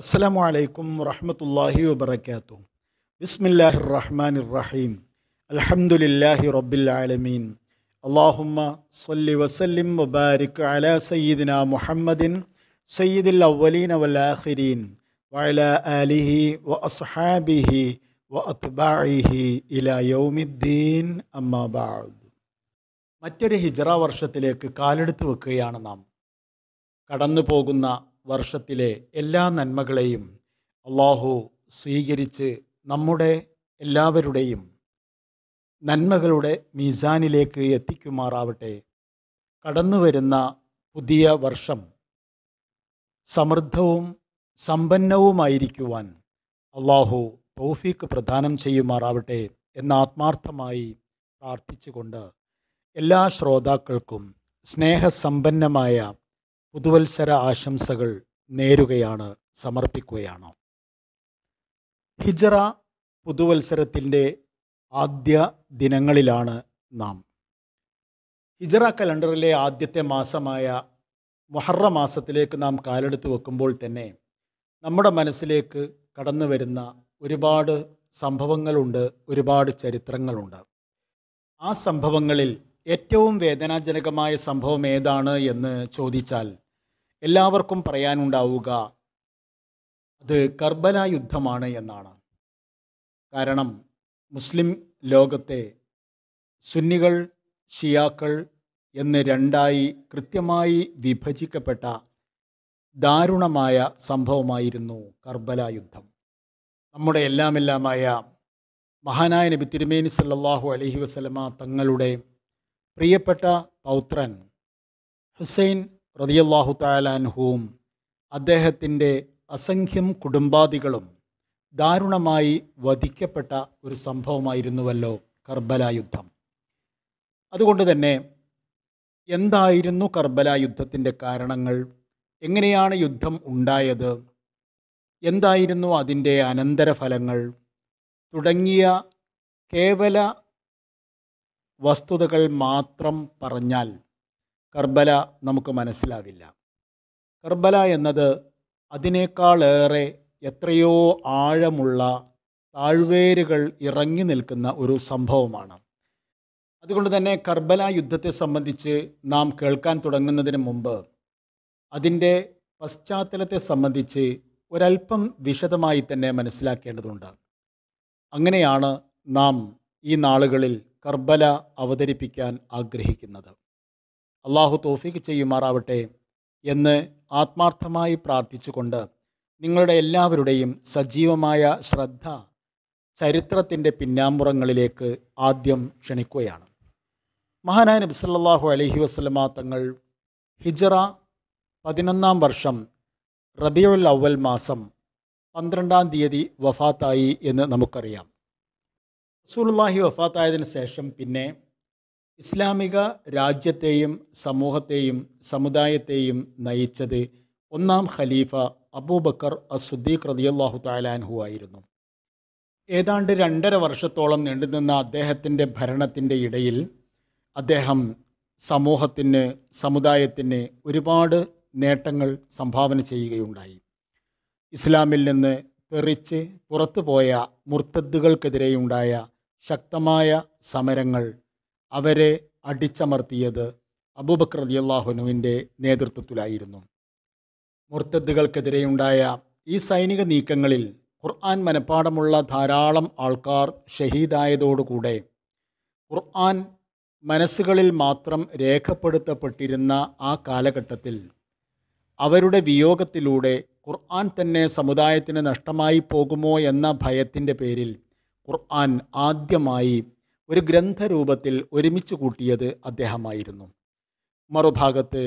അസ്സലാമു അലൈക്കും വറഹമത്തല്ലാഹി വാത്തു ബിസ്മില്ലാഹി റഹ്മാൻ റഹീം അൽഹംദുലില്ലാഹി റബ്ബിൽ ആലമീൻ അള്ളാഹുമ്മ സല്ലി വസല്ലിം വബാരിക് അല സയ്യിദിന മുഹമ്മദിൻ സയ്യിദിൽ അവലീൻ വലാഹിരീൻ വല ആലിഹി വ അസ്ഹാബിഹി വ അത്ബാഹി ഇല യൗമിദ്ദീൻ അമ്മബാദ് മറ്റൊരു ഹിജറ വർഷത്തിലേക്ക് കാലെടുത്ത് വെക്കുകയാണ് നാം കടന്നു പോകുന്ന വർഷത്തിലെ എല്ലാ നന്മകളെയും അള്ളാഹു സ്വീകരിച്ച് നമ്മുടെ എല്ലാവരുടെയും നന്മകളുടെ മീസാനിലേക്ക് എത്തിക്കുമാറാവട്ടെ കടന്നു വരുന്ന പുതിയ വർഷം സമൃദ്ധവും സമ്പന്നവുമായിരിക്കുവാൻ അള്ളാഹു തൗഫീക്ക് പ്രദാനം ചെയ്യുമാറാവട്ടെ എന്ന് ആത്മാർത്ഥമായി പ്രാർത്ഥിച്ചുകൊണ്ട് എല്ലാ ശ്രോതാക്കൾക്കും സ്നേഹസമ്പന്നമായ പുതുവത്സര ആശംസകൾ നേരുകയാണ് സമർപ്പിക്കുകയാണ് ഹിജറ പുതുവത്സരത്തിൻ്റെ ആദ്യ ദിനങ്ങളിലാണ് നാം ഹിജറ കലണ്ടറിലെ ആദ്യത്തെ മാസമായ മൊഹറ മാസത്തിലേക്ക് നാം കാലെടുത്ത് വെക്കുമ്പോൾ തന്നെ നമ്മുടെ മനസ്സിലേക്ക് കടന്നു വരുന്ന ഒരുപാട് സംഭവങ്ങളുണ്ട് ഒരുപാട് ചരിത്രങ്ങളുണ്ട് ആ സംഭവങ്ങളിൽ ഏറ്റവും വേദനാജനകമായ സംഭവം ഏതാണ് എന്ന് ചോദിച്ചാൽ എല്ലാവർക്കും പറയാനുണ്ടാവുക അത് കർബല യുദ്ധമാണ് എന്നാണ് കാരണം മുസ്ലിം ലോകത്തെ സുന്നികൾ ഷിയാക്കൾ എന്ന് രണ്ടായി കൃത്യമായി വിഭജിക്കപ്പെട്ട ദാരുണമായ സംഭവമായിരുന്നു കർബല യുദ്ധം നമ്മുടെ എല്ലാമെല്ലാമായ മഹാനായ നബി തിരുമേനി സല്ലാഹു അലഹി വസ്ലമ തങ്ങളുടെ പ്രിയപ്പെട്ട പൗത്രൻ ഹുസൈൻ റതിയല്ലാഹു താലാൻഹുവും അദ്ദേഹത്തിൻ്റെ അസംഖ്യം കുടുംബാദികളും ദാരുണമായി വധിക്കപ്പെട്ട ഒരു സംഭവമായിരുന്നുവല്ലോ കർബല യുദ്ധം അതുകൊണ്ട് തന്നെ എന്തായിരുന്നു കർബല യുദ്ധത്തിൻ്റെ കാരണങ്ങൾ എങ്ങനെയാണ് യുദ്ധം ഉണ്ടായത് എന്തായിരുന്നു അതിൻ്റെ അനന്തരഫലങ്ങൾ തുടങ്ങിയ കേവല വസ്തുതകൾ മാത്രം പറഞ്ഞാൽ കർബല നമുക്ക് മനസ്സിലാവില്ല കർബല എന്നത് അതിനേക്കാളേറെ എത്രയോ ആഴമുള്ള താഴ്വേരുകൾ ഇറങ്ങി നിൽക്കുന്ന ഒരു സംഭവമാണ് അതുകൊണ്ട് തന്നെ കർബല യുദ്ധത്തെ സംബന്ധിച്ച് നാം കേൾക്കാൻ തുടങ്ങുന്നതിന് മുമ്പ് അതിൻ്റെ പശ്ചാത്തലത്തെ സംബന്ധിച്ച് ഒരല്പം വിശദമായി തന്നെ മനസ്സിലാക്കേണ്ടതുണ്ട് അങ്ങനെയാണ് നാം ഈ നാളുകളിൽ കർബല അവതരിപ്പിക്കാൻ ആഗ്രഹിക്കുന്നത് അള്ളാഹു തോഫിക്ക് ചെയ്യുമാറാവട്ടെ എന്ന് ആത്മാർത്ഥമായി പ്രാർത്ഥിച്ചുകൊണ്ട് നിങ്ങളുടെ എല്ലാവരുടെയും സജീവമായ ശ്രദ്ധ ചരിത്രത്തിൻ്റെ പിന്നാമ്പുറങ്ങളിലേക്ക് ആദ്യം ക്ഷണിക്കുകയാണ് മഹാനായ നബ്സല്ലാഹു അലഹി വസ്ലമ തങ്ങൾ ഹിജറ പതിനൊന്നാം വർഷം റബിയുൽ അവൽ മാസം പന്ത്രണ്ടാം തീയതി വഫാത്തായി എന്ന് നമുക്കറിയാം റസൂലുള്ളാഹി വഫാത്തായതിനു ശേഷം പിന്നെ ഇസ്ലാമിക രാജ്യത്തെയും സമൂഹത്തെയും സമുദായത്തെയും നയിച്ചത് ഒന്നാം ഖലീഫ അബൂബക്കർ അസുദ്ദീഖ് റതിയല്ലാഹു താലാൻഹു ആയിരുന്നു ഏതാണ്ട് രണ്ടര വർഷത്തോളം നീണ്ടുനിന്ന അദ്ദേഹത്തിൻ്റെ ഭരണത്തിൻ്റെ ഇടയിൽ അദ്ദേഹം സമൂഹത്തിന് സമുദായത്തിന് ഒരുപാട് നേട്ടങ്ങൾ സംഭാവന ചെയ്യുകയുണ്ടായി ഇസ്ലാമിൽ നിന്ന് തെറിച്ച് പുറത്തുപോയ മുർത്തദ്ദുകൾക്കെതിരെയുണ്ടായ ശക്തമായ സമരങ്ങൾ അവരെ അടിച്ചമർത്തിയത് അബൂബക്കർ അലി അള്ളാഹുനുവിൻ്റെ നേതൃത്വത്തിലായിരുന്നു മുർത്തദ്ദുകൾക്കെതിരെയുണ്ടായ ഈ സൈനിക നീക്കങ്ങളിൽ ഖുർആൻ മനഃപ്പാടമുള്ള ധാരാളം ആൾക്കാർ ഷഹീദായതോടുകൂടെ ഖുർആൻ മനസ്സുകളിൽ മാത്രം രേഖപ്പെടുത്തപ്പെട്ടിരുന്ന ആ കാലഘട്ടത്തിൽ അവരുടെ വിയോഗത്തിലൂടെ ഖുർആൻ തന്നെ സമുദായത്തിന് നഷ്ടമായി പോകുമോ എന്ന ഭയത്തിൻ്റെ പേരിൽ ഖുർആൻ ആദ്യമായി ഒരു ഗ്രന്ഥരൂപത്തിൽ ഒരുമിച്ച് കൂട്ടിയത് അദ്ദേഹമായിരുന്നു മറുഭാഗത്ത്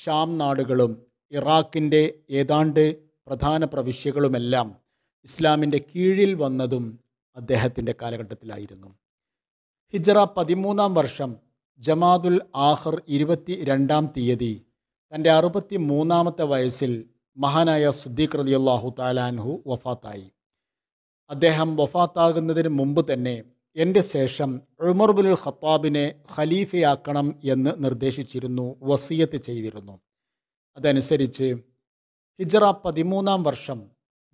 ഷാം നാടുകളും ഇറാഖിൻ്റെ ഏതാണ്ട് പ്രധാന പ്രവിശ്യകളുമെല്ലാം ഇസ്ലാമിൻ്റെ കീഴിൽ വന്നതും അദ്ദേഹത്തിൻ്റെ കാലഘട്ടത്തിലായിരുന്നു ഹിജറ പതിമൂന്നാം വർഷം ജമാദുൽ ആഹർ ഇരുപത്തി രണ്ടാം തീയതി തൻ്റെ അറുപത്തി മൂന്നാമത്തെ വയസ്സിൽ മഹാനായ സുദ്ദീഖ് റലിയല്ലാഹു താലാൻഹു വഫാത്തായി അദ്ദേഹം വഫാത്താകുന്നതിന് മുമ്പ് തന്നെ എൻ്റെ ശേഷം ഉമർ ഖത്താബിനെ ഖലീഫയാക്കണം എന്ന് നിർദ്ദേശിച്ചിരുന്നു വസീയത്ത് ചെയ്തിരുന്നു അതനുസരിച്ച് ഹിജറ പതിമൂന്നാം വർഷം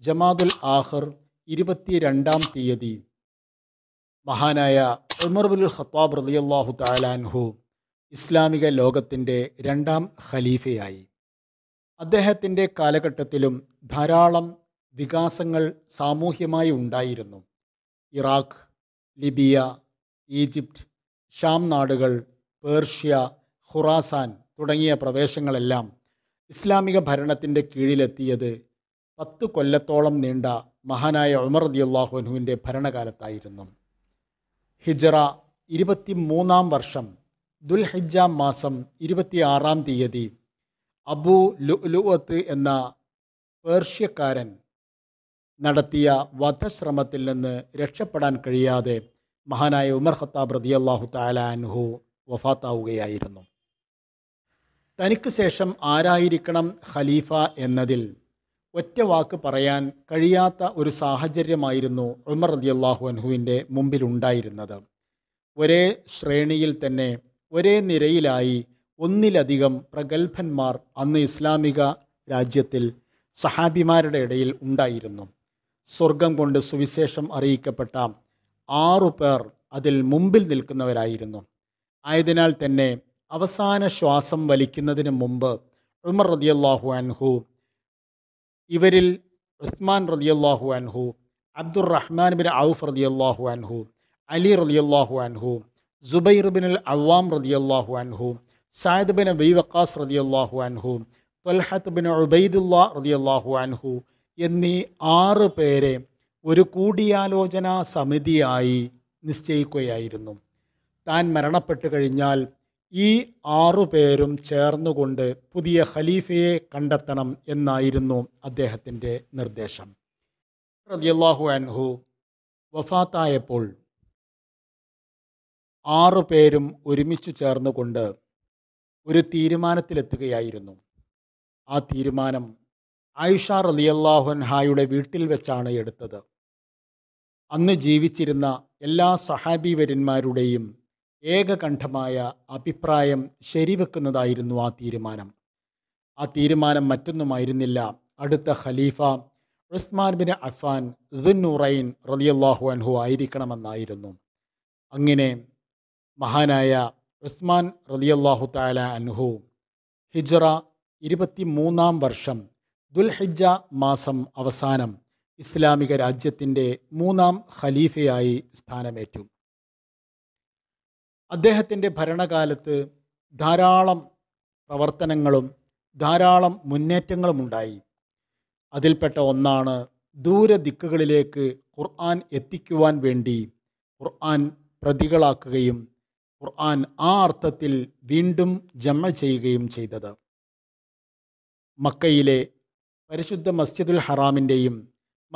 ജമാദുൽ ആഹർ ഇരുപത്തിരണ്ടാം തീയതി മഹാനായ ഉമർ ഖത്താബ് റലിയല്ലാഹു താലാൻഹു ഇസ്ലാമിക ലോകത്തിൻ്റെ രണ്ടാം ഖലീഫയായി അദ്ദേഹത്തിൻ്റെ കാലഘട്ടത്തിലും ധാരാളം വികാസങ്ങൾ സാമൂഹ്യമായി ഉണ്ടായിരുന്നു ഇറാഖ് ലിബിയ ഈജിപ്റ്റ് ഷാം നാടുകൾ പേർഷ്യ ഖുറാസാൻ തുടങ്ങിയ പ്രവേശങ്ങളെല്ലാം ഇസ്ലാമിക ഭരണത്തിൻ്റെ കീഴിലെത്തിയത് പത്ത് കൊല്ലത്തോളം നീണ്ട മഹാനായ ഉമർ റദിയുള്ളാഹുനുവിൻ്റെ ഭരണകാലത്തായിരുന്നു ഹിജറ ഇരുപത്തി മൂന്നാം വർഷം ദുൽഹിജ മാസം ഇരുപത്തിയാറാം തീയതി അബു ലുലുവത്ത് എന്ന പേർഷ്യക്കാരൻ നടത്തിയ വധശ്രമത്തിൽ നിന്ന് രക്ഷപ്പെടാൻ കഴിയാതെ മഹാനായ ഉമർ ഖത്താബ് അള്ളാഹു താലാൻഹു വഫാത്താവുകയായിരുന്നു തനിക്ക് ശേഷം ആരായിരിക്കണം ഖലീഫ എന്നതിൽ ഒറ്റ വാക്ക് പറയാൻ കഴിയാത്ത ഒരു സാഹചര്യമായിരുന്നു ഉമർ റതിയല്ലാഹു അൻഹുവിൻ്റെ മുമ്പിലുണ്ടായിരുന്നത് ഒരേ ശ്രേണിയിൽ തന്നെ ഒരേ നിരയിലായി ഒന്നിലധികം പ്രഗത്ഭന്മാർ അന്ന് ഇസ്ലാമിക രാജ്യത്തിൽ സഹാബിമാരുടെ ഇടയിൽ ഉണ്ടായിരുന്നു സ്വർഗം കൊണ്ട് സുവിശേഷം അറിയിക്കപ്പെട്ട ആറു പേർ അതിൽ മുമ്പിൽ നിൽക്കുന്നവരായിരുന്നു ആയതിനാൽ തന്നെ അവസാന ശ്വാസം വലിക്കുന്നതിന് മുമ്പ് ഉമർ റതിയല്ലാഹു അൻഹു ഇവരിൽ ഉസ്മാൻ റതിയല്ലാഹു അൻഹു അബ്ദുറഹ്മാൻ ബിൻ ഔഫ് റതിയല്ലാഹു അൻഹു അലി റതിയല്ലാഹു അൻഹു ജുബൈർ ബിൻ അൽ അവാം റതിയല്ലാഹു അൻഹു സായദ് ബിൻ ബി വക്കാസ് റതിയല്ലാഹു അൻഹു ത്വൽഹത്ത് ബിൻ ഉബൈദുല്ലാ റതിയല്ലാഹു അൻഹു എന്നീ ആറ് പേരെ ഒരു കൂടിയാലോചനാ സമിതിയായി നിശ്ചയിക്കുകയായിരുന്നു താൻ മരണപ്പെട്ടു കഴിഞ്ഞാൽ ഈ ആറു പേരും ചേർന്നുകൊണ്ട് പുതിയ ഖലീഫയെ കണ്ടെത്തണം എന്നായിരുന്നു അദ്ദേഹത്തിൻ്റെ നിർദ്ദേശം റതിയല്ലാഹു അൻഹു വഫാത്തായപ്പോൾ ആറു പേരും ഒരുമിച്ച് ചേർന്നുകൊണ്ട് ഒരു തീരുമാനത്തിലെത്തുകയായിരുന്നു ആ തീരുമാനം ആയിഷ റലിയല്ലാഹുൻഹായുടെ വീട്ടിൽ വെച്ചാണ് എടുത്തത് അന്ന് ജീവിച്ചിരുന്ന എല്ലാ സഹാബിവര്യന്മാരുടെയും ഏകകണ്ഠമായ അഭിപ്രായം ശരിവെക്കുന്നതായിരുന്നു ആ തീരുമാനം ആ തീരുമാനം മറ്റൊന്നുമായിരുന്നില്ല അടുത്ത ഖലീഫ ഉസ്മാൻ ബിൻ അഫാൻ ദുന്നുറൈൻ റലിയല്ലാഹു അൻഹു ആയിരിക്കണമെന്നായിരുന്നു അങ്ങനെ മഹാനായ ഉസ്മാൻ റലിയല്ലാഹു താല അൻഹു ഹിജറ ഇരുപത്തി മൂന്നാം വർഷം ദുൽഹിജ മാസം അവസാനം ഇസ്ലാമിക രാജ്യത്തിൻ്റെ മൂന്നാം ഖലീഫയായി സ്ഥാനമേറ്റു അദ്ദേഹത്തിൻ്റെ ഭരണകാലത്ത് ധാരാളം പ്രവർത്തനങ്ങളും ധാരാളം മുന്നേറ്റങ്ങളും ഉണ്ടായി അതിൽപ്പെട്ട ഒന്നാണ് ദൂരദിക്കുകളിലേക്ക് ഖുർആൻ എത്തിക്കുവാൻ വേണ്ടി ഖുർആൻ പ്രതികളാക്കുകയും ഖുർആൻ ആ അർത്ഥത്തിൽ വീണ്ടും ജമ ചെയ്യുകയും ചെയ്തത് മക്കയിലെ പരിശുദ്ധ മസ്ജിദുൽ ഹറാമിൻ്റെയും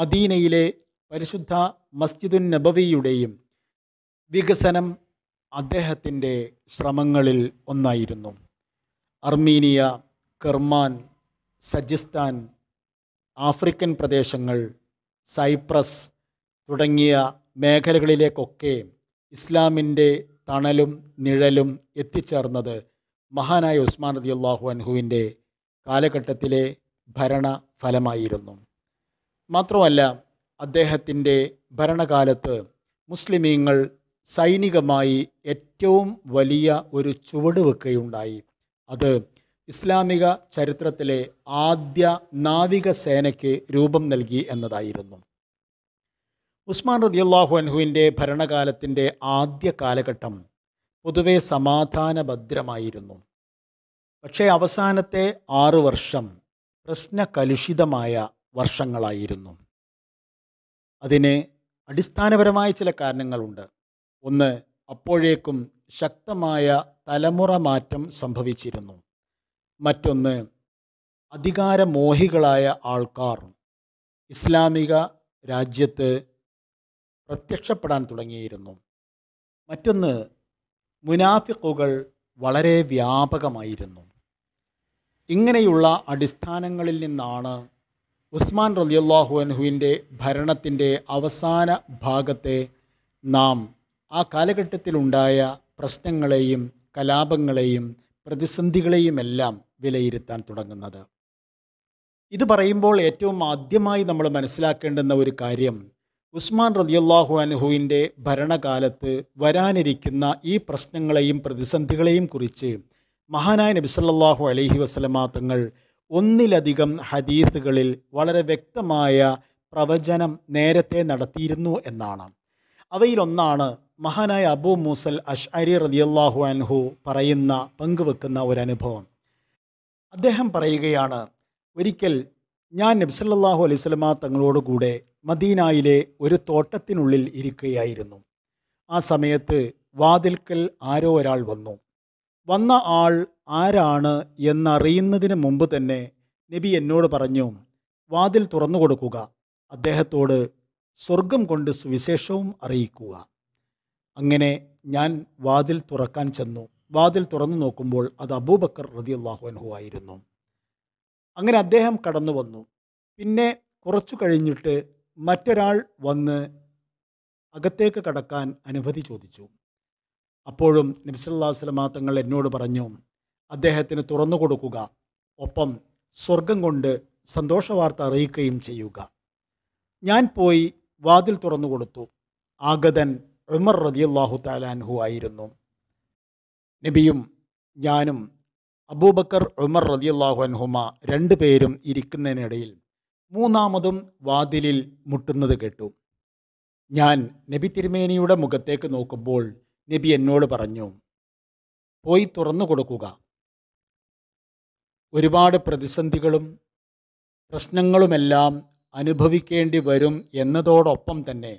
മദീനയിലെ പരിശുദ്ധ മസ്ജിദുൻ നബവിയുടെയും വികസനം അദ്ദേഹത്തിൻ്റെ ശ്രമങ്ങളിൽ ഒന്നായിരുന്നു അർമീനിയ കെർമാൻ സജിസ്ഥാൻ ആഫ്രിക്കൻ പ്രദേശങ്ങൾ സൈപ്രസ് തുടങ്ങിയ മേഖലകളിലേക്കൊക്കെ ഇസ്ലാമിൻ്റെ തണലും നിഴലും എത്തിച്ചേർന്നത് മഹാനായ ഉസ്മാൻ റതി അള്ളാഹു അൻഹുവിൻ്റെ കാലഘട്ടത്തിലെ ഭരണ ഫലമായിരുന്നു മാത്രമല്ല അദ്ദേഹത്തിൻ്റെ ഭരണകാലത്ത് മുസ്ലിമീങ്ങൾ സൈനികമായി ഏറ്റവും വലിയ ഒരു ചുവടുവെക്കുകയുണ്ടായി അത് ഇസ്ലാമിക ചരിത്രത്തിലെ ആദ്യ നാവിക സേനയ്ക്ക് രൂപം നൽകി എന്നതായിരുന്നു ഉസ്മാൻ റദിയല്ലാഹു അൻഹുവിൻ്റെ ഭരണകാലത്തിൻ്റെ ആദ്യ കാലഘട്ടം പൊതുവെ സമാധാനഭദ്രമായിരുന്നു പക്ഷേ അവസാനത്തെ ആറു വർഷം പ്രശ്നകലുഷിതമായ വർഷങ്ങളായിരുന്നു അതിന് അടിസ്ഥാനപരമായ ചില കാരണങ്ങളുണ്ട് ഒന്ന് അപ്പോഴേക്കും ശക്തമായ തലമുറ മാറ്റം സംഭവിച്ചിരുന്നു മറ്റൊന്ന് അധികാരമോഹികളായ ആൾക്കാർ ഇസ്ലാമിക രാജ്യത്ത് പ്രത്യക്ഷപ്പെടാൻ തുടങ്ങിയിരുന്നു മറ്റൊന്ന് മുനാഫിക്കുകൾ വളരെ വ്യാപകമായിരുന്നു ഇങ്ങനെയുള്ള അടിസ്ഥാനങ്ങളിൽ നിന്നാണ് ഉസ്മാൻ റലിയുള്ളാഹു അൻഹുവിൻ്റെ ഭരണത്തിൻ്റെ അവസാന ഭാഗത്തെ നാം ആ കാലഘട്ടത്തിലുണ്ടായ പ്രശ്നങ്ങളെയും കലാപങ്ങളെയും പ്രതിസന്ധികളെയുമെല്ലാം വിലയിരുത്താൻ തുടങ്ങുന്നത് ഇത് പറയുമ്പോൾ ഏറ്റവും ആദ്യമായി നമ്മൾ മനസ്സിലാക്കേണ്ടുന്ന ഒരു കാര്യം ഉസ്മാൻ റതിയുള്ളാഹു അനുഹുവിൻ്റെ ഭരണകാലത്ത് വരാനിരിക്കുന്ന ഈ പ്രശ്നങ്ങളെയും പ്രതിസന്ധികളെയും കുറിച്ച് മഹാനായ നബിസല്ലാഹു അലഹി വസ്ലമ തങ്ങൾ ഒന്നിലധികം ഹദീസുകളിൽ വളരെ വ്യക്തമായ പ്രവചനം നേരത്തെ നടത്തിയിരുന്നു എന്നാണ് അവയിലൊന്നാണ് മഹാനായ അബൂ മൂസൽ അഷ് അരി റതിയല്ലാഹു അൻഹു പറയുന്ന പങ്കുവെക്കുന്ന ഒരു അനുഭവം അദ്ദേഹം പറയുകയാണ് ഒരിക്കൽ ഞാൻ നബ്സല്ലാഹു തങ്ങളോട് തങ്ങളോടുകൂടെ മദീനയിലെ ഒരു തോട്ടത്തിനുള്ളിൽ ഇരിക്കുകയായിരുന്നു ആ സമയത്ത് വാതിൽക്കൽ ആരോ ഒരാൾ വന്നു വന്ന ആൾ ആരാണ് എന്നറിയുന്നതിന് മുമ്പ് തന്നെ നബി എന്നോട് പറഞ്ഞു വാതിൽ തുറന്നു കൊടുക്കുക അദ്ദേഹത്തോട് സ്വർഗം കൊണ്ട് സുവിശേഷവും അറിയിക്കുക അങ്ങനെ ഞാൻ വാതിൽ തുറക്കാൻ ചെന്നു വാതിൽ തുറന്നു നോക്കുമ്പോൾ അത് അബൂബക്കർ റതി അള്ളാഹുഅൻഹു ആയിരുന്നു അങ്ങനെ അദ്ദേഹം കടന്നു വന്നു പിന്നെ കുറച്ചു കഴിഞ്ഞിട്ട് മറ്റൊരാൾ വന്ന് അകത്തേക്ക് കടക്കാൻ അനുമതി ചോദിച്ചു അപ്പോഴും നബ്സല്ലാ വസ്ലമ തങ്ങൾ എന്നോട് പറഞ്ഞു അദ്ദേഹത്തിന് തുറന്നു കൊടുക്കുക ഒപ്പം സ്വർഗം കൊണ്ട് സന്തോഷവാർത്ത അറിയിക്കുകയും ചെയ്യുക ഞാൻ പോയി വാതിൽ തുറന്നു കൊടുത്തു ആഗതൻ ഉമർ റതിയല്ലാഹു താലാൻഹു ആയിരുന്നു നബിയും ഞാനും അബൂബക്കർ ഉമർ റതിയല്ലാഹു അൻഹുമ രണ്ടു പേരും ഇരിക്കുന്നതിനിടയിൽ മൂന്നാമതും വാതിലിൽ മുട്ടുന്നത് കേട്ടു ഞാൻ നബി തിരുമേനിയുടെ മുഖത്തേക്ക് നോക്കുമ്പോൾ നബി എന്നോട് പറഞ്ഞു പോയി തുറന്നു കൊടുക്കുക ഒരുപാട് പ്രതിസന്ധികളും പ്രശ്നങ്ങളുമെല്ലാം അനുഭവിക്കേണ്ടി വരും എന്നതോടൊപ്പം തന്നെ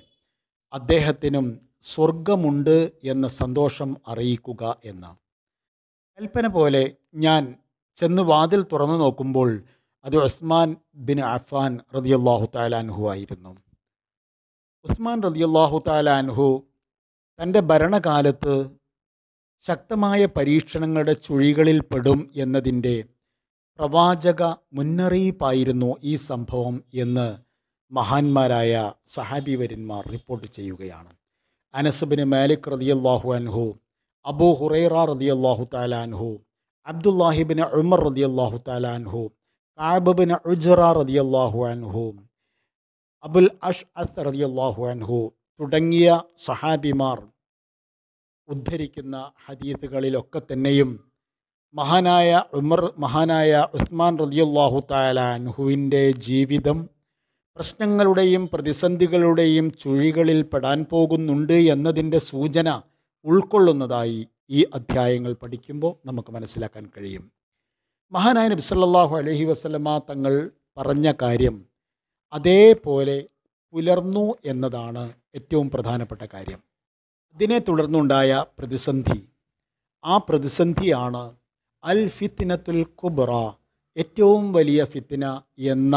അദ്ദേഹത്തിനും സ്വർഗമുണ്ട് എന്ന സന്തോഷം അറിയിക്കുക എന്ന കൽപ്പന പോലെ ഞാൻ ചെന്ന് വാതിൽ തുറന്നു നോക്കുമ്പോൾ അത് ഉസ്മാൻ ബിൻ അഫാൻ റതിയല്ലാഹു താലാൻഹു ആയിരുന്നു ഉസ്മാൻ റതിയല്ലാഹു താലാൻഹു തൻ്റെ ഭരണകാലത്ത് ശക്തമായ പരീക്ഷണങ്ങളുടെ ചുഴികളിൽ പെടും എന്നതിൻ്റെ പ്രവാചക മുന്നറിയിപ്പായിരുന്നു ഈ സംഭവം എന്ന് മഹാന്മാരായ സഹാബിവര്യന്മാർ റിപ്പോർട്ട് ചെയ്യുകയാണ് അനസബിന് മാലിക് റതിയല്ലാഹു അൻഹു അബു ഹുറൈറ റതിയല്ലാഹു താലാൻഹു അബ്ദുല്ലാഹിബിന് ഉമർ റതിയല്ലാഹു താലാൻഹു കാബബിന് ഉജറ റതിയല്ലാഹു അൻഹു അബുൽ അഷ് അത്ത് റതിയല്ലാഹു അൻഹു തുടങ്ങിയ സഹാബിമാർ ഉദ്ധരിക്കുന്ന ഹദീസുകളിലൊക്കെ തന്നെയും മഹാനായ ഉമർ മഹാനായ ഉസ്മാൻ റതിയുല്ലാഹു താലാൻഹുവിൻ്റെ ജീവിതം പ്രശ്നങ്ങളുടെയും പ്രതിസന്ധികളുടെയും ചുഴികളിൽ പെടാൻ പോകുന്നുണ്ട് എന്നതിൻ്റെ സൂചന ഉൾക്കൊള്ളുന്നതായി ഈ അധ്യായങ്ങൾ പഠിക്കുമ്പോൾ നമുക്ക് മനസ്സിലാക്കാൻ കഴിയും മഹാനായ നബി സല്ലാഹു അലഹി വസ്ലമ തങ്ങൾ പറഞ്ഞ കാര്യം അതേപോലെ പുലർന്നു എന്നതാണ് ഏറ്റവും പ്രധാനപ്പെട്ട കാര്യം ഇതിനെ തുടർന്നുണ്ടായ പ്രതിസന്ധി ആ പ്രതിസന്ധിയാണ് അൽ ഫിത്തിനത്തുൽ കുബ്ര ഏറ്റവും വലിയ ഫിത്തിന എന്ന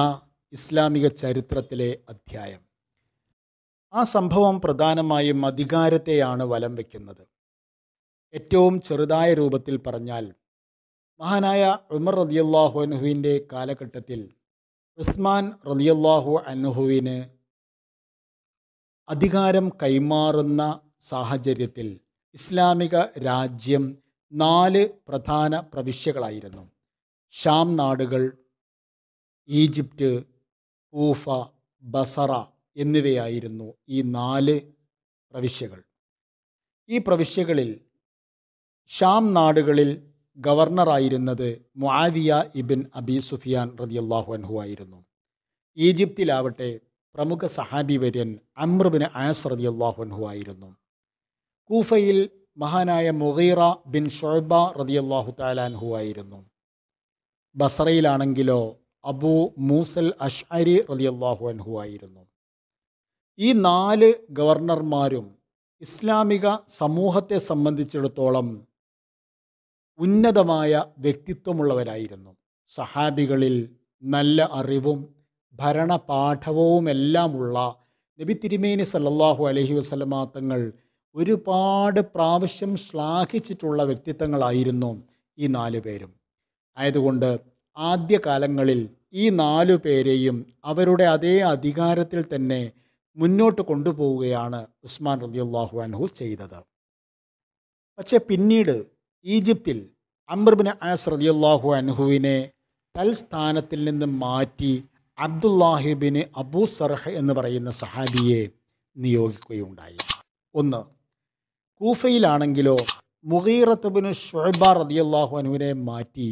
ഇസ്ലാമിക ചരിത്രത്തിലെ അധ്യായം ആ സംഭവം പ്രധാനമായും അധികാരത്തെയാണ് വലം വയ്ക്കുന്നത് ഏറ്റവും ചെറുതായ രൂപത്തിൽ പറഞ്ഞാൽ മഹാനായ ഉമർ റതിയല്ലാഹു അനുഹുവിൻ്റെ കാലഘട്ടത്തിൽ ഉസ്മാൻ റതിയല്ലാഹു അനുഹുവിന് അധികാരം കൈമാറുന്ന സാഹചര്യത്തിൽ ഇസ്ലാമിക രാജ്യം നാല് പ്രധാന പ്രവിശ്യകളായിരുന്നു ഷാം നാടുകൾ ഈജിപ്റ്റ് കൂഫ ബസറ എന്നിവയായിരുന്നു ഈ നാല് പ്രവിശ്യകൾ ഈ പ്രവിശ്യകളിൽ ഷാം നാടുകളിൽ ഗവർണറായിരുന്നത് മുആവിയ ഇബിൻ അബി സുഫിയാൻ റതിയല്ലാഹു അൻഹു ആയിരുന്നു ഈജിപ്തിലാവട്ടെ പ്രമുഖ സഹാബി വര്യൻ അമ്രബിൻ ആസ് റതിയല്ലാഹു അൻഹു ആയിരുന്നു കൂഫയിൽ മഹാനായ മുഗീറ ബിൻ ഷൊബ റതിയല്ലാഹു താലാൻഹു ആയിരുന്നു ബസറയിലാണെങ്കിലോ അബൂ മൂസൽ അഷ്അരി റതിയല്ലാഹു അൻഹു ആയിരുന്നു ഈ നാല് ഗവർണർമാരും ഇസ്ലാമിക സമൂഹത്തെ സംബന്ധിച്ചിടത്തോളം ഉന്നതമായ വ്യക്തിത്വമുള്ളവരായിരുന്നു സഹാബികളിൽ നല്ല അറിവും ഭരണപാഠവുമെല്ലാമുള്ള നബി തിരുമേനി സല്ലാഹു അലഹി വസ്ലമാ തങ്ങൾ ഒരുപാട് പ്രാവശ്യം ശ്ലാഘിച്ചിട്ടുള്ള വ്യക്തിത്വങ്ങളായിരുന്നു ഈ നാലു പേരും ആയതുകൊണ്ട് ആദ്യകാലങ്ങളിൽ ഈ നാലു പേരെയും അവരുടെ അതേ അധികാരത്തിൽ തന്നെ മുന്നോട്ട് കൊണ്ടുപോവുകയാണ് ഉസ്മാൻ റബിയുള്ളാഹു അൻഹു ചെയ്തത് പക്ഷേ പിന്നീട് ഈജിപ്തിൽ അമ്രബിൻ ആസ് റബിയുള്ളാഹു അൻഹുവിനെ തൽസ്ഥാനത്തിൽ നിന്ന് മാറ്റി അബ്ദുല്ലാഹിബിന് അബൂ സർഹ എന്ന് പറയുന്ന സഹാബിയെ നിയോഗിക്കുകയുണ്ടായി ഒന്ന് കൂഫയിലാണെങ്കിലോ മുഹീറത്തബിന് ഷുഹബ റതിയല്ലാഹു അനുവിനെ മാറ്റി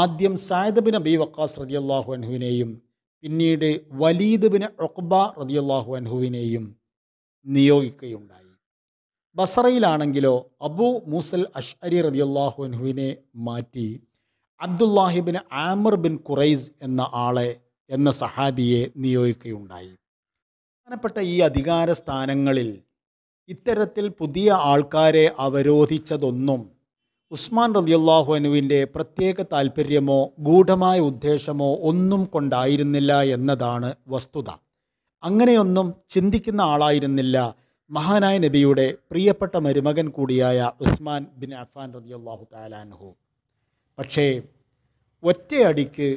ആദ്യം സായദബിൻ അബി വക്കാസ് റതിയല്ലാഹു അനുവിനെയും പിന്നീട് വലീദ്ബിന് ഒക്ബ റതിയല്ലാഹു അനുഹുവിനെയും നിയോഗിക്കുകയുണ്ടായി ബസറയിലാണെങ്കിലോ അബു മൂസൽ അഷ്അരി റതിയല്ലാഹു അനുഹുവിനെ മാറ്റി അബ്ദുല്ലാഹിബിൻ ആമർ ബിൻ ഖുറൈസ് എന്ന ആളെ എന്ന സഹാബിയെ നിയോഗിക്കുകയുണ്ടായി പ്രധാനപ്പെട്ട ഈ അധികാര സ്ഥാനങ്ങളിൽ ഇത്തരത്തിൽ പുതിയ ആൾക്കാരെ അവരോധിച്ചതൊന്നും ഉസ്മാൻ റബിയുള്ളാഹുനുവിൻ്റെ പ്രത്യേക താൽപ്പര്യമോ ഗൂഢമായ ഉദ്ദേശമോ ഒന്നും കൊണ്ടായിരുന്നില്ല എന്നതാണ് വസ്തുത അങ്ങനെയൊന്നും ചിന്തിക്കുന്ന ആളായിരുന്നില്ല മഹാനായ നബിയുടെ പ്രിയപ്പെട്ട മരുമകൻ കൂടിയായ ഉസ്മാൻ ബിൻ അഫാൻ റബിയുള്ളാഹു താലാൻഹു പക്ഷേ ഒറ്റയടിക്ക്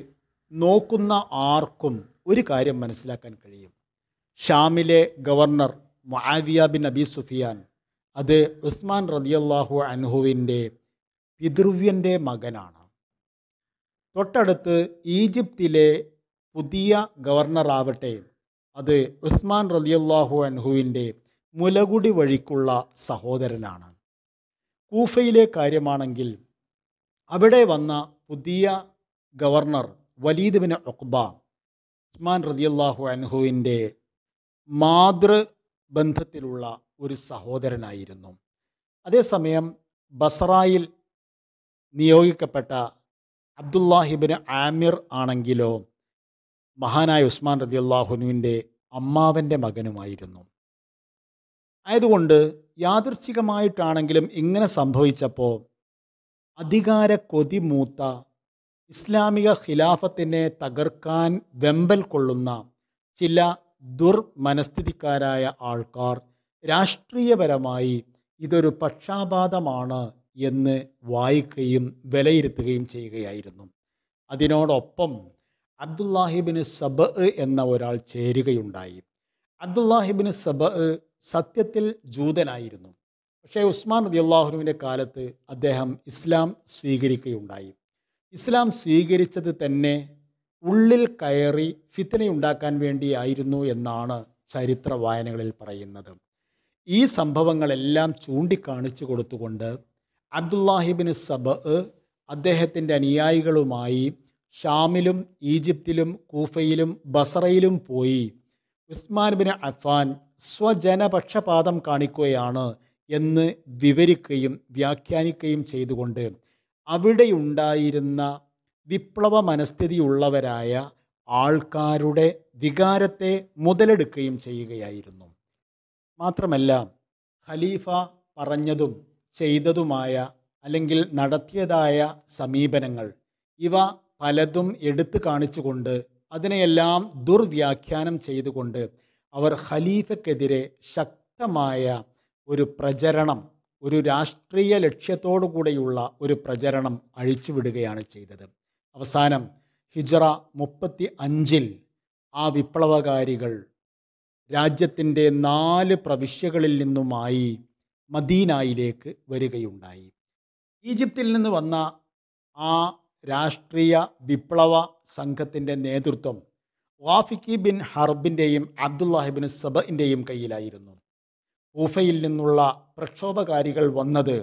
നോക്കുന്ന ആർക്കും ഒരു കാര്യം മനസ്സിലാക്കാൻ കഴിയും ഷാമിലെ governor Muawiya bin Abi Sufyan അത് ഉസ്മാൻ റതിയല്ലാഹു അനുഹുവിൻ്റെ പിതൃവ്യൻ്റെ മകനാണ് തൊട്ടടുത്ത് ഈജിപ്തിലെ പുതിയ ഗവർണറാവട്ടെ അത് ഉസ്മാൻ റതിയല്ലാഹു അനുഹുവിൻ്റെ മുലകുടി വഴിക്കുള്ള സഹോദരനാണ് കൂഫയിലെ കാര്യമാണെങ്കിൽ അവിടെ വന്ന പുതിയ governor Walid bin Uqba Usman റതിയല്ലാഹു അനുഹുവിൻ്റെ മാതൃ ബന്ധത്തിലുള്ള ഒരു സഹോദരനായിരുന്നു അതേസമയം ബസറായിൽ നിയോഗിക്കപ്പെട്ട അബ്ദുല്ലാഹിബിന് ആമിർ ആണെങ്കിലോ മഹാനായ ഉസ്മാൻ റതി അള്ളാഹുനുവിൻ്റെ അമ്മാവൻ്റെ മകനുമായിരുന്നു ആയതുകൊണ്ട് യാദൃശ്ചികമായിട്ടാണെങ്കിലും ഇങ്ങനെ സംഭവിച്ചപ്പോൾ അധികാര കൊതി മൂത്ത ഇസ്ലാമിക ഖിലാഫത്തിനെ തകർക്കാൻ വെമ്പൽ കൊള്ളുന്ന ചില ദുർമനസ്ഥിതിക്കാരായ ആൾക്കാർ രാഷ്ട്രീയപരമായി ഇതൊരു പക്ഷാപാതമാണ് എന്ന് വായിക്കുകയും വിലയിരുത്തുകയും ചെയ്യുകയായിരുന്നു അതിനോടൊപ്പം അബ്ദുല്ലാഹിബിന് സബ് എന്ന ഒരാൾ ചേരുകയുണ്ടായി അബ്ദുല്ലാഹിബിന് സബ് സത്യത്തിൽ ജൂതനായിരുന്നു പക്ഷേ ഉസ്മാൻ അബി അള്ളാഹുനുവിൻ്റെ കാലത്ത് അദ്ദേഹം ഇസ്ലാം സ്വീകരിക്കുകയുണ്ടായി ഇസ്ലാം സ്വീകരിച്ചത് തന്നെ ഉള്ളിൽ കയറി ഫിത്തനയുണ്ടാക്കാൻ വേണ്ടിയായിരുന്നു എന്നാണ് ചരിത്ര വായനകളിൽ പറയുന്നത് ഈ സംഭവങ്ങളെല്ലാം ചൂണ്ടിക്കാണിച്ചു കൊടുത്തുകൊണ്ട് അബ്ദുല്ലാഹിബിൻ സബ് അദ്ദേഹത്തിൻ്റെ അനുയായികളുമായി ഷാമിലും ഈജിപ്തിലും കൂഫയിലും ബസറയിലും പോയി ഉസ്മാൻ ബിൻ അഫാൻ സ്വജനപക്ഷപാതം കാണിക്കുകയാണ് എന്ന് വിവരിക്കുകയും വ്യാഖ്യാനിക്കുകയും ചെയ്തുകൊണ്ട് അവിടെയുണ്ടായിരുന്ന വിപ്ലവ മനസ്ഥിതിയുള്ളവരായ ആൾക്കാരുടെ വികാരത്തെ മുതലെടുക്കുകയും ചെയ്യുകയായിരുന്നു മാത്രമല്ല ഖലീഫ പറഞ്ഞതും ചെയ്തതുമായ അല്ലെങ്കിൽ നടത്തിയതായ സമീപനങ്ങൾ ഇവ പലതും എടുത്തു കാണിച്ചുകൊണ്ട് അതിനെയെല്ലാം ദുർവ്യാഖ്യാനം ചെയ്തുകൊണ്ട് അവർ ഖലീഫക്കെതിരെ ശക്തമായ ഒരു പ്രചരണം ഒരു രാഷ്ട്രീയ ലക്ഷ്യത്തോടു കൂടെയുള്ള ഒരു പ്രചരണം അഴിച്ചുവിടുകയാണ് ചെയ്തത് അവസാനം ഹിജറ മുപ്പത്തി അഞ്ചിൽ ആ വിപ്ലവകാരികൾ രാജ്യത്തിൻ്റെ നാല് പ്രവിശ്യകളിൽ നിന്നുമായി മദീനായിലേക്ക് വരികയുണ്ടായി ഈജിപ്തിൽ നിന്ന് വന്ന ആ രാഷ്ട്രീയ വിപ്ലവ സംഘത്തിൻ്റെ നേതൃത്വം വാഫിക്കി ബിൻ ഹർബിൻ്റെയും അബ്ദുല്ലാഹിബിൻ സബിൻ്റെയും കയ്യിലായിരുന്നു ഊഫയിൽ നിന്നുള്ള പ്രക്ഷോഭകാരികൾ വന്നത്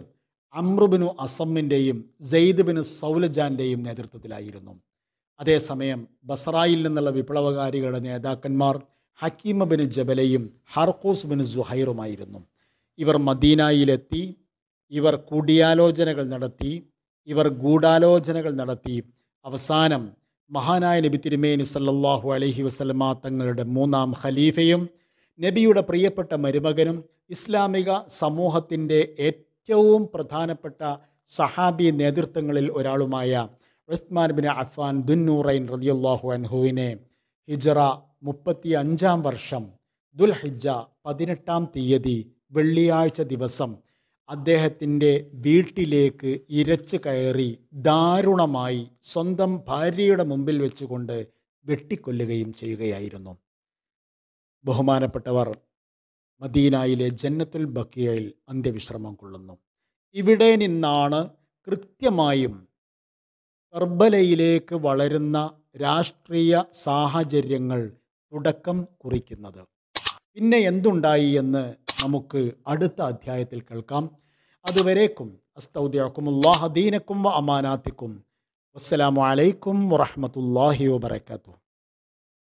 അമ്രുബിനു അസമ്മിൻ്റെയും സെയ്ദ് ബിനു സൗലജാൻ്റെയും നേതൃത്വത്തിലായിരുന്നു അതേസമയം ബസ്രായിൽ നിന്നുള്ള വിപ്ലവകാരികളുടെ നേതാക്കന്മാർ ഹക്കീമ ബിന് ജബലയും ഹർക്കൂസ് ബിൻ സുഹൈറുമായിരുന്നു ഇവർ മദീനായിലെത്തി ഇവർ കൂടിയാലോചനകൾ നടത്തി ഇവർ ഗൂഢാലോചനകൾ നടത്തി അവസാനം മഹാനായ നബി തിരുമേനി സല്ലാഹു അലഹി വസ്ലമ തങ്ങളുടെ മൂന്നാം ഖലീഫയും നബിയുടെ പ്രിയപ്പെട്ട മരുമകനും ഇസ്ലാമിക സമൂഹത്തിൻ്റെ ഏറ്റവും ഏറ്റവും പ്രധാനപ്പെട്ട സഹാബി നേതൃത്വങ്ങളിൽ ഒരാളുമായ ഉസ്മാൻ ബിൻ അഫ്വാൻ ദുന്നൂറൈൻ റതിയുല്ലാഹു അൻഹുവിനെ ഹിജറ മുപ്പത്തി അഞ്ചാം വർഷം ദുൽഹിജ പതിനെട്ടാം തീയതി വെള്ളിയാഴ്ച ദിവസം അദ്ദേഹത്തിൻ്റെ വീട്ടിലേക്ക് ഇരച്ചു കയറി ദാരുണമായി സ്വന്തം ഭാര്യയുടെ മുമ്പിൽ വെച്ചുകൊണ്ട് വെട്ടിക്കൊല്ലുകയും ചെയ്യുകയായിരുന്നു ബഹുമാനപ്പെട്ടവർ മദീനായിലെ ജന്നത്തുൽ ബക്കിയയിൽ അന്ത്യവിശ്രമം കൊള്ളുന്നു ഇവിടെ നിന്നാണ് കൃത്യമായും കർബലയിലേക്ക് വളരുന്ന രാഷ്ട്രീയ സാഹചര്യങ്ങൾ തുടക്കം കുറിക്കുന്നത് പിന്നെ എന്തുണ്ടായി എന്ന് നമുക്ക് അടുത്ത അധ്യായത്തിൽ കേൾക്കാം അതുവരേക്കും അസ്തൗദ്യാക്കുമുല്ലാഹദീനക്കും അമാനാത്തിക്കും അസ്സലാമലൈക്കും വറഹമത്തല്ലാഹി വാബർക്കാത്തു